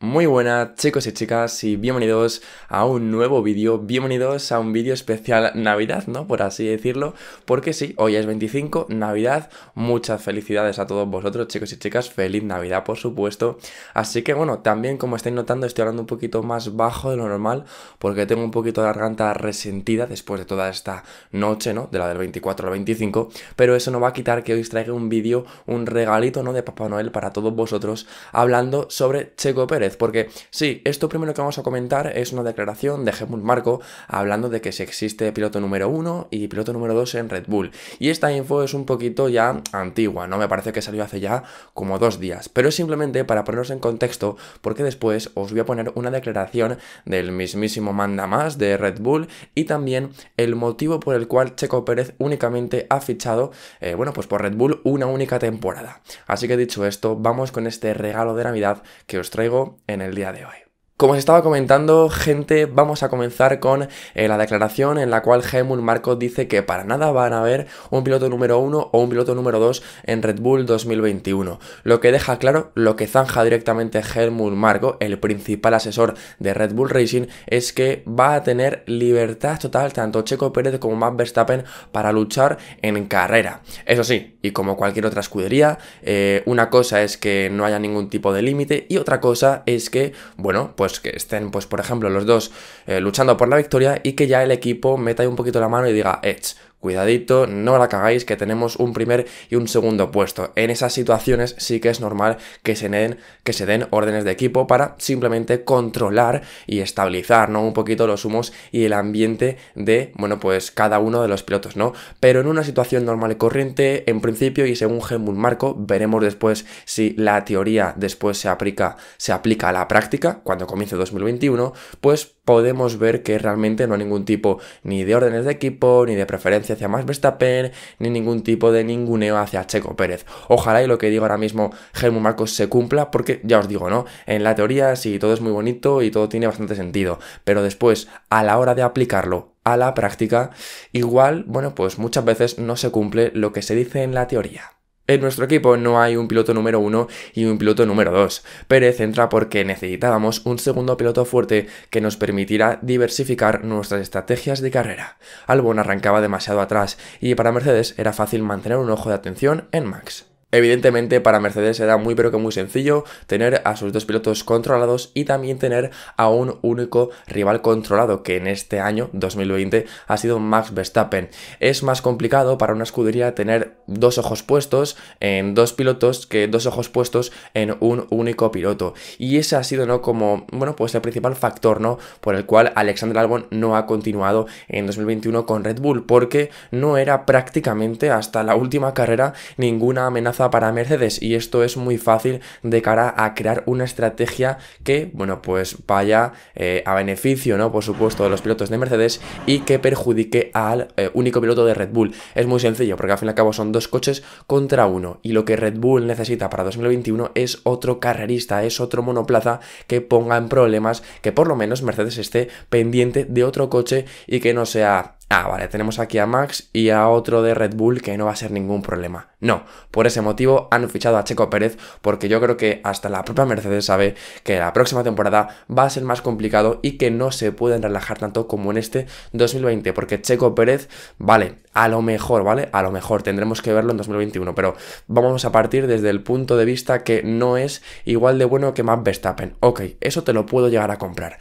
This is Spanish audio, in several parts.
Muy buenas chicos y chicas y bienvenidos a un nuevo vídeo, bienvenidos a un vídeo especial Navidad, ¿no? Por así decirlo, porque sí, hoy es 25, Navidad, muchas felicidades a todos vosotros chicos y chicas, feliz Navidad por supuesto, así que bueno, también como estáis notando estoy hablando un poquito más bajo de lo normal porque tengo un poquito de garganta resentida después de toda esta noche, ¿no? De la del 24 al 25, pero eso no va a quitar que hoy os traiga un vídeo, un regalito, ¿no? De Papá Noel para todos vosotros hablando sobre Checo Pérez porque sí, esto primero que vamos a comentar es una declaración de Helmut Marco hablando de que si existe piloto número 1 y piloto número 2 en Red Bull. Y esta info es un poquito ya antigua, ¿no? Me parece que salió hace ya como dos días, pero es simplemente para ponernos en contexto, porque después os voy a poner una declaración del mismísimo manda más de Red Bull y también el motivo por el cual Checo Pérez únicamente ha fichado, eh, bueno, pues por Red Bull una única temporada. Así que dicho esto, vamos con este regalo de Navidad que os traigo en el día de hoy. Como os estaba comentando, gente, vamos a comenzar con eh, la declaración en la cual Helmut Marco dice que para nada van a haber un piloto número 1 o un piloto número 2 en Red Bull 2021. Lo que deja claro, lo que zanja directamente Helmut Marco, el principal asesor de Red Bull Racing, es que va a tener libertad total tanto Checo Pérez como Max Verstappen para luchar en carrera. Eso sí, y como cualquier otra escudería, eh, una cosa es que no haya ningún tipo de límite y otra cosa es que, bueno, pues pues, que estén, pues por ejemplo, los dos eh, luchando por la victoria y que ya el equipo meta ahí un poquito la mano y diga, Edge, cuidadito, no la cagáis, que tenemos un primer y un segundo puesto. En esas situaciones sí que es normal que se den, que se den órdenes de equipo para simplemente controlar y estabilizar, ¿no? Un poquito los humos y el ambiente de, bueno, pues cada uno de los pilotos, ¿no? Pero en una situación normal y corriente, en principio y según Helmut Marco, veremos después si la teoría después se aplica, se aplica a la práctica, cuando comience 2021, pues podemos ver que realmente no hay ningún tipo ni de órdenes de equipo, ni de preferencia hacia más Verstappen, ni ningún tipo de ninguneo hacia Checo Pérez. Ojalá y lo que digo ahora mismo Helmut Marcos se cumpla, porque ya os digo, ¿no? En la teoría sí, todo es muy bonito y todo tiene bastante sentido, pero después, a la hora de aplicarlo a la práctica, igual, bueno, pues muchas veces no se cumple lo que se dice en la teoría. En nuestro equipo no hay un piloto número uno y un piloto número dos. Pérez entra porque necesitábamos un segundo piloto fuerte que nos permitirá diversificar nuestras estrategias de carrera. Albon arrancaba demasiado atrás y para Mercedes era fácil mantener un ojo de atención en Max. Evidentemente para Mercedes era muy pero que muy sencillo tener a sus dos pilotos controlados y también tener a un único rival controlado que en este año 2020 ha sido Max Verstappen. Es más complicado para una escudería tener dos ojos puestos en dos pilotos que dos ojos puestos en un único piloto y ese ha sido no como bueno pues el principal factor no por el cual Alexander Albon no ha continuado en 2021 con Red Bull porque no era prácticamente hasta la última carrera ninguna amenaza para Mercedes y esto es muy fácil de cara a crear una estrategia que, bueno, pues vaya eh, a beneficio, ¿no? Por supuesto, de los pilotos de Mercedes y que perjudique al eh, único piloto de Red Bull. Es muy sencillo, porque al fin y al cabo son dos coches contra uno y lo que Red Bull necesita para 2021 es otro carrerista, es otro monoplaza que ponga en problemas, que por lo menos Mercedes esté pendiente de otro coche y que no sea Ah, vale, tenemos aquí a Max y a otro de Red Bull que no va a ser ningún problema. No, por ese motivo han fichado a Checo Pérez porque yo creo que hasta la propia Mercedes sabe que la próxima temporada va a ser más complicado y que no se pueden relajar tanto como en este 2020 porque Checo Pérez, vale, a lo mejor, ¿vale? A lo mejor tendremos que verlo en 2021, pero vamos a partir desde el punto de vista que no es igual de bueno que Max Verstappen. Ok, eso te lo puedo llegar a comprar.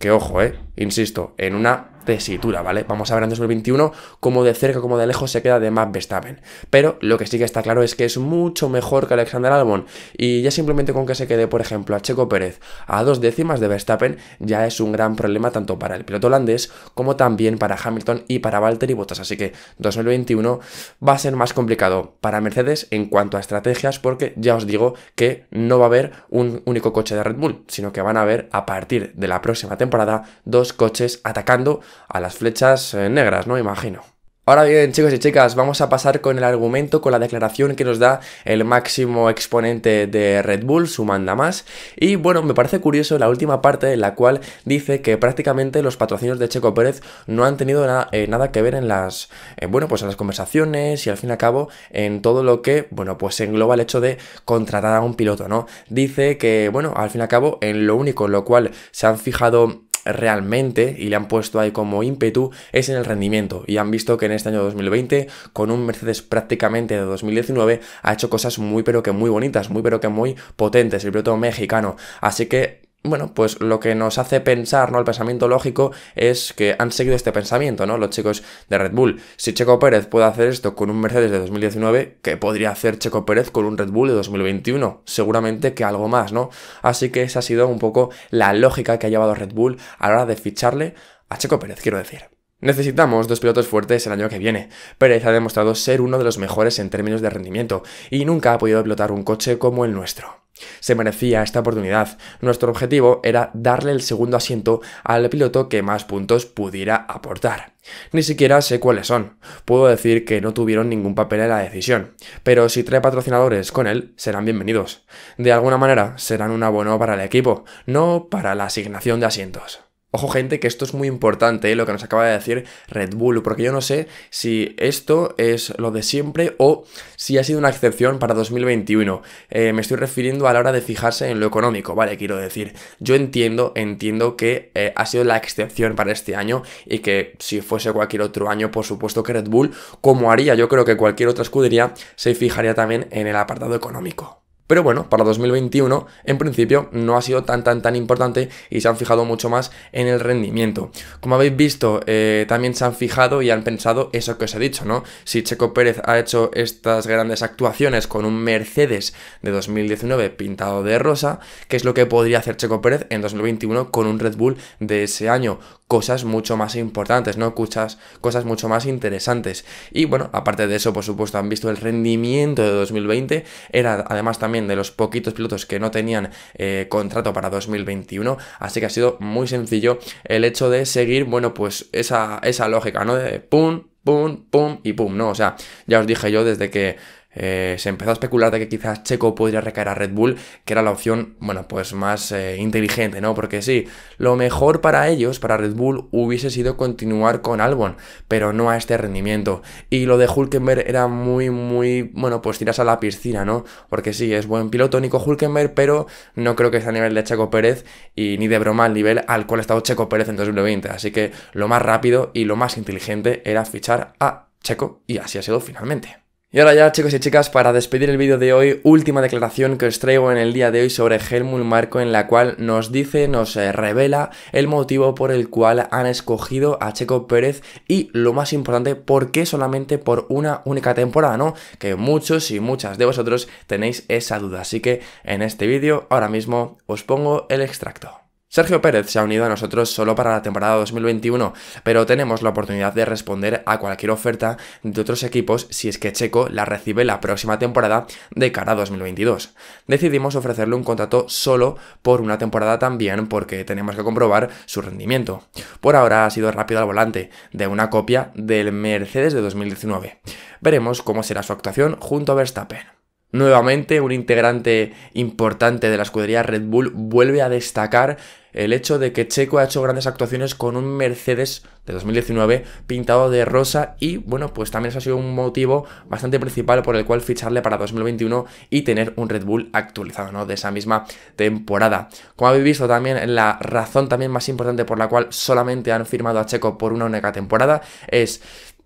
Que ojo, eh, insisto, en una tesitura, ¿vale? Vamos a ver en 2021 cómo de cerca, como de lejos se queda de Max Verstappen. Pero lo que sí que está claro es que es mucho mejor que Alexander Albon. Y ya simplemente con que se quede, por ejemplo, a Checo Pérez a dos décimas de Verstappen, ya es un gran problema tanto para el piloto holandés como también para Hamilton y para Valtteri Bottas. Así que 2021 va a ser más complicado para Mercedes en cuanto a estrategias, porque ya os digo que no va a haber un único coche de Red Bull, sino que van a haber a partir de la próxima temporada dos coches atacando a las flechas eh, negras, ¿no? Imagino. Ahora bien, chicos y chicas, vamos a pasar con el argumento, con la declaración que nos da el máximo exponente de Red Bull, su manda más. Y bueno, me parece curioso la última parte en la cual dice que prácticamente los patrocinios de Checo Pérez no han tenido eh, nada que ver en las, eh, bueno, pues en las conversaciones y al fin y al cabo en todo lo que, bueno, pues engloba el hecho de contratar a un piloto, ¿no? Dice que, bueno, al fin y al cabo, en lo único en lo cual se han fijado realmente y le han puesto ahí como ímpetu es en el rendimiento y han visto que en este año 2020 con un Mercedes prácticamente de 2019 ha hecho cosas muy pero que muy bonitas, muy pero que muy potentes el piloto mexicano. Así que bueno, pues lo que nos hace pensar, ¿no? El pensamiento lógico es que han seguido este pensamiento, ¿no? Los chicos de Red Bull. Si Checo Pérez puede hacer esto con un Mercedes de 2019, ¿qué podría hacer Checo Pérez con un Red Bull de 2021? Seguramente que algo más, ¿no? Así que esa ha sido un poco la lógica que ha llevado Red Bull a la hora de ficharle a Checo Pérez, quiero decir. Necesitamos dos pilotos fuertes el año que viene. Pérez ha demostrado ser uno de los mejores en términos de rendimiento y nunca ha podido pilotar un coche como el nuestro. Se merecía esta oportunidad. Nuestro objetivo era darle el segundo asiento al piloto que más puntos pudiera aportar. Ni siquiera sé cuáles son. Puedo decir que no tuvieron ningún papel en la decisión, pero si trae patrocinadores con él, serán bienvenidos. De alguna manera, serán un abono para el equipo, no para la asignación de asientos. Ojo gente, que esto es muy importante, ¿eh? lo que nos acaba de decir Red Bull, porque yo no sé si esto es lo de siempre o si ha sido una excepción para 2021. Eh, me estoy refiriendo a la hora de fijarse en lo económico, ¿vale? Quiero decir, yo entiendo, entiendo que eh, ha sido la excepción para este año y que si fuese cualquier otro año, por supuesto que Red Bull, como haría yo creo que cualquier otra escudería, se fijaría también en el apartado económico. Pero bueno, para 2021 en principio no ha sido tan tan tan importante y se han fijado mucho más en el rendimiento. Como habéis visto, eh, también se han fijado y han pensado eso que os he dicho, ¿no? Si Checo Pérez ha hecho estas grandes actuaciones con un Mercedes de 2019 pintado de rosa, ¿qué es lo que podría hacer Checo Pérez en 2021 con un Red Bull de ese año? cosas mucho más importantes, ¿no? Escuchas cosas mucho más interesantes. Y bueno, aparte de eso, por supuesto, han visto el rendimiento de 2020. Era además también de los poquitos pilotos que no tenían eh, contrato para 2021. Así que ha sido muy sencillo el hecho de seguir, bueno, pues esa, esa lógica, ¿no? De pum, pum, pum y pum, ¿no? O sea, ya os dije yo desde que eh, se empezó a especular de que quizás Checo podría recaer a Red Bull, que era la opción, bueno, pues más eh, inteligente, ¿no? Porque sí, lo mejor para ellos, para Red Bull, hubiese sido continuar con Albon, pero no a este rendimiento. Y lo de Hulkenberg era muy, muy, bueno, pues tiras a la piscina, ¿no? Porque sí, es buen piloto Nico Hulkenberg, pero no creo que sea a nivel de Checo Pérez y ni de broma al nivel al cual ha estado Checo Pérez en 2020. Así que lo más rápido y lo más inteligente era fichar a Checo y así ha sido finalmente. Y ahora ya chicos y chicas, para despedir el vídeo de hoy, última declaración que os traigo en el día de hoy sobre Helmut Marco en la cual nos dice, nos eh, revela el motivo por el cual han escogido a Checo Pérez y lo más importante, por qué solamente por una única temporada, ¿no? Que muchos y muchas de vosotros tenéis esa duda, así que en este vídeo ahora mismo os pongo el extracto. Sergio Pérez se ha unido a nosotros solo para la temporada 2021, pero tenemos la oportunidad de responder a cualquier oferta de otros equipos si es que Checo la recibe la próxima temporada de cara a 2022. Decidimos ofrecerle un contrato solo por una temporada también porque tenemos que comprobar su rendimiento. Por ahora ha sido rápido al volante de una copia del Mercedes de 2019. Veremos cómo será su actuación junto a Verstappen. Nuevamente, un integrante importante de la escudería Red Bull vuelve a destacar el hecho de que Checo ha hecho grandes actuaciones con un Mercedes de 2019 pintado de rosa y bueno, pues también eso ha sido un motivo bastante principal por el cual ficharle para 2021 y tener un Red Bull actualizado, ¿no? De esa misma temporada. Como habéis visto también, la razón también más importante por la cual solamente han firmado a Checo por una única temporada es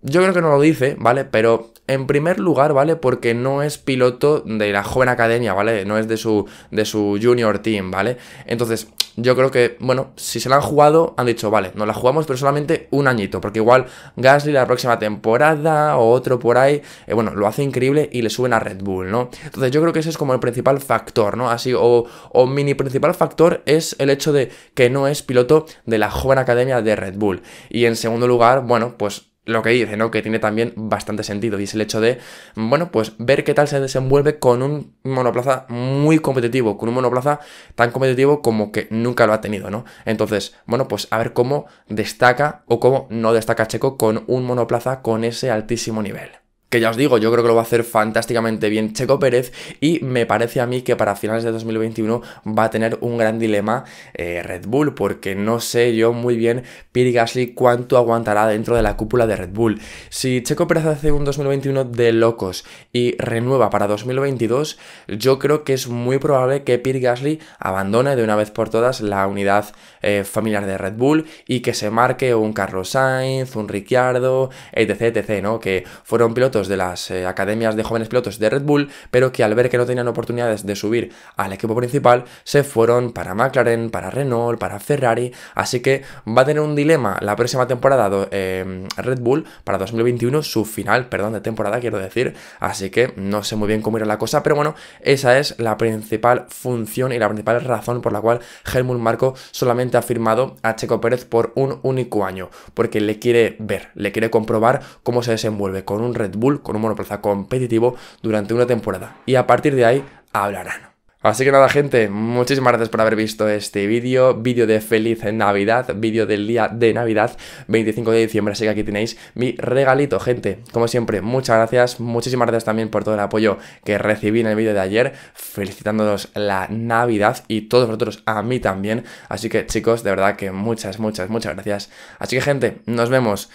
yo creo que no lo dice, ¿vale? Pero en primer lugar, ¿vale? Porque no es piloto de la joven academia, ¿vale? No es de su, de su junior team, ¿vale? Entonces, yo creo que, bueno, si se la han jugado, han dicho, vale, nos la jugamos, pero solamente un añito, porque igual Gasly la próxima temporada o otro por ahí, eh, bueno, lo hace increíble y le suben a Red Bull, ¿no? Entonces, yo creo que ese es como el principal factor, ¿no? Así, o, o mini principal factor es el hecho de que no es piloto de la joven academia de Red Bull. Y en segundo lugar, bueno, pues lo que dice, ¿no? Que tiene también bastante sentido. Y es el hecho de, bueno, pues ver qué tal se desenvuelve con un monoplaza muy competitivo, con un monoplaza tan competitivo como que nunca lo ha tenido, ¿no? Entonces, bueno, pues a ver cómo destaca o cómo no destaca Checo con un monoplaza con ese altísimo nivel que ya os digo, yo creo que lo va a hacer fantásticamente bien Checo Pérez y me parece a mí que para finales de 2021 va a tener un gran dilema eh, Red Bull, porque no sé yo muy bien Piri Gasly cuánto aguantará dentro de la cúpula de Red Bull. Si Checo Pérez hace un 2021 de locos y renueva para 2022, yo creo que es muy probable que Piri Gasly abandone de una vez por todas la unidad eh, familiar de Red Bull y que se marque un Carlos Sainz, un Ricciardo, etc, etc, ¿no? Que fueron pilotos de las eh, academias de jóvenes pilotos de Red Bull, pero que al ver que no tenían oportunidades de subir al equipo principal, se fueron para McLaren, para Renault, para Ferrari, así que va a tener un dilema la próxima temporada em, Red Bull para 2021, su final, perdón, de temporada quiero decir, así que no sé muy bien cómo irá la cosa, pero bueno, esa es la principal función y la principal razón por la cual Helmut Marco solamente ha firmado a Checo Pérez por un único año, porque le quiere ver, le quiere comprobar cómo se desenvuelve con un Red Bull con un monoplaza competitivo durante una temporada y a partir de ahí hablarán. Así que nada gente, muchísimas gracias por haber visto este vídeo, vídeo de feliz navidad, vídeo del día de navidad, 25 de diciembre, así que aquí tenéis mi regalito gente, como siempre, muchas gracias, muchísimas gracias también por todo el apoyo que recibí en el vídeo de ayer, felicitándonos la navidad y todos vosotros a mí también, así que chicos, de verdad que muchas, muchas, muchas gracias, así que gente, nos vemos.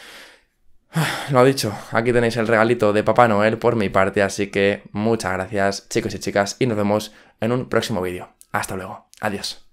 Lo dicho, aquí tenéis el regalito de Papá Noel por mi parte, así que muchas gracias chicos y chicas y nos vemos en un próximo vídeo. Hasta luego, adiós.